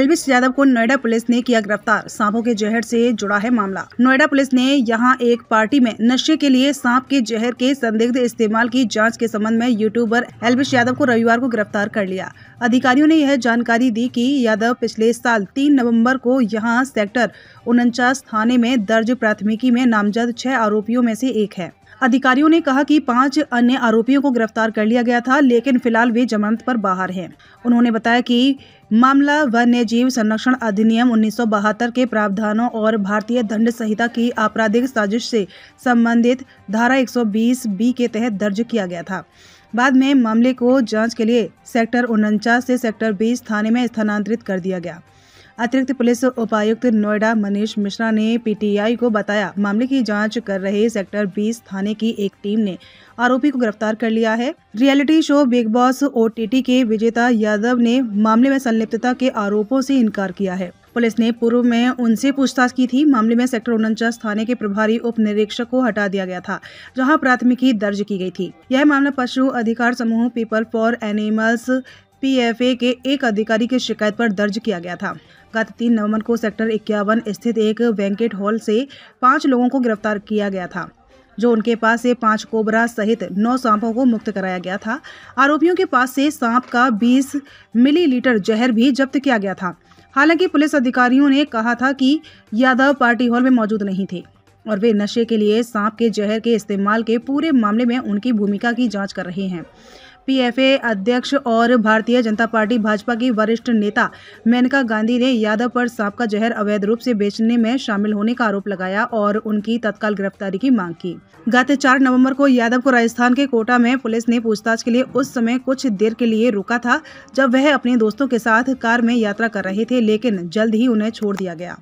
Elvis Yadav को Noida police ने किया गिरफ्तार सांपों के जहर से जुड़ा है मामला नोएडा पुलिस ने यहां एक पार्टी में नशे के लिए सांप के जहर के संदिग्ध इस्तेमाल की जांच के संबंध में यूट्यूबर एलविस यादव को रविवार को गिरफ्तार कर लिया अधिकारियों ने यह जानकारी दी की यादव पिछले साल तीन नवम्बर को यहाँ सेक्टर उनचास थाने में दर्ज प्राथमिकी में नामजद छह आरोपियों में से एक है अधिकारियों ने कहा कि पांच अन्य आरोपियों को गिरफ्तार कर लिया गया था लेकिन फिलहाल वे जमानत पर बाहर हैं उन्होंने बताया कि मामला वन्य जीव संरक्षण अधिनियम उन्नीस के प्रावधानों और भारतीय दंड संहिता की आपराधिक साजिश से संबंधित धारा 120 बी के तहत दर्ज किया गया था बाद में मामले को जांच के लिए सेक्टर उनचास से सेक्टर बीस थाने में स्थानांतरित कर दिया गया अतिरिक्त पुलिस उपायुक्त नोएडा मनीष मिश्रा ने पीटीआई को बताया मामले की जांच कर रहे सेक्टर 20 थाने की एक टीम ने आरोपी को गिरफ्तार कर लिया है reality show Bigg Boss OTT के विजेता यादव ने मामले में संलिप्तता के आरोपों से इनकार किया है पुलिस ने पूर्व में उनसे पूछताछ की थी मामले में सेक्टर उनचास थाने के प्रभारी उप निरीक्षक को हटा दिया गया था जहां प्राथमिकी दर्ज की गई थी यह मामला पशु अधिकार समूह पीपल फॉर एनिमल्स पीएफए के एक अधिकारी की शिकायत पर दर्ज किया गया था गत तीन नवंबर को सेक्टर इक्यावन स्थित एक बैंकेट हॉल से पाँच लोगों को गिरफ्तार किया गया था जो उनके पास से पांच कोबरा सहित नौ सांपों को मुक्त कराया गया था आरोपियों के पास से सांप का 20 मिलीलीटर जहर भी जब्त किया गया था हालांकि पुलिस अधिकारियों ने कहा था कि यादव पार्टी हॉल में मौजूद नहीं थे और वे नशे के लिए सांप के जहर के इस्तेमाल के पूरे मामले में उनकी भूमिका की जाँच कर रहे हैं पीएफए अध्यक्ष और भारतीय जनता पार्टी भाजपा की वरिष्ठ नेता मेनका गांधी ने यादव पर सांप का जहर अवैध रूप से बेचने में शामिल होने का आरोप लगाया और उनकी तत्काल गिरफ्तारी की मांग की गत 4 नवंबर को यादव को राजस्थान के कोटा में पुलिस ने पूछताछ के लिए उस समय कुछ देर के लिए रुका था जब वह अपने दोस्तों के साथ कार में यात्रा कर रहे थे लेकिन जल्द ही उन्हें छोड़ दिया गया